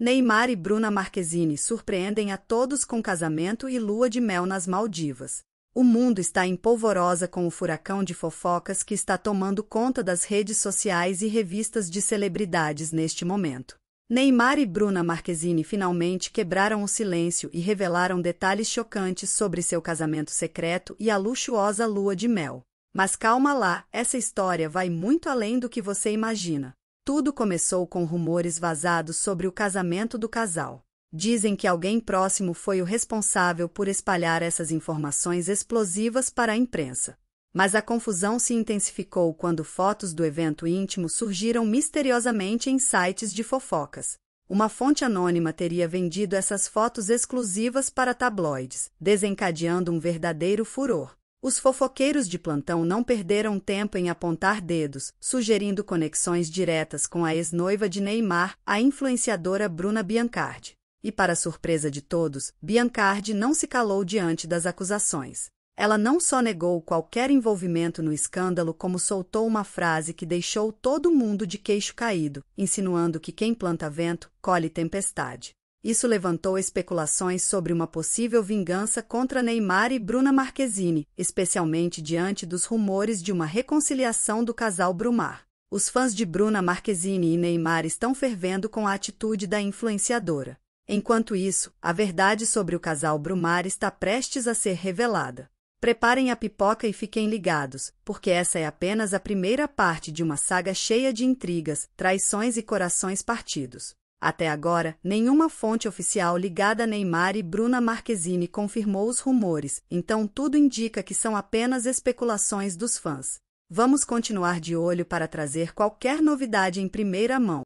Neymar e Bruna Marquezine surpreendem a todos com casamento e lua de mel nas Maldivas. O mundo está em polvorosa com o furacão de fofocas que está tomando conta das redes sociais e revistas de celebridades neste momento. Neymar e Bruna Marquezine finalmente quebraram o silêncio e revelaram detalhes chocantes sobre seu casamento secreto e a luxuosa lua de mel. Mas calma lá, essa história vai muito além do que você imagina. Tudo começou com rumores vazados sobre o casamento do casal. Dizem que alguém próximo foi o responsável por espalhar essas informações explosivas para a imprensa. Mas a confusão se intensificou quando fotos do evento íntimo surgiram misteriosamente em sites de fofocas. Uma fonte anônima teria vendido essas fotos exclusivas para tabloides, desencadeando um verdadeiro furor. Os fofoqueiros de plantão não perderam tempo em apontar dedos, sugerindo conexões diretas com a ex-noiva de Neymar, a influenciadora Bruna Biancardi. E para surpresa de todos, Biancardi não se calou diante das acusações. Ela não só negou qualquer envolvimento no escândalo, como soltou uma frase que deixou todo mundo de queixo caído, insinuando que quem planta vento, colhe tempestade. Isso levantou especulações sobre uma possível vingança contra Neymar e Bruna Marquezine, especialmente diante dos rumores de uma reconciliação do casal Brumar. Os fãs de Bruna Marquezine e Neymar estão fervendo com a atitude da influenciadora. Enquanto isso, a verdade sobre o casal Brumar está prestes a ser revelada. Preparem a pipoca e fiquem ligados, porque essa é apenas a primeira parte de uma saga cheia de intrigas, traições e corações partidos. Até agora, nenhuma fonte oficial ligada a Neymar e Bruna Marquezine confirmou os rumores, então tudo indica que são apenas especulações dos fãs. Vamos continuar de olho para trazer qualquer novidade em primeira mão.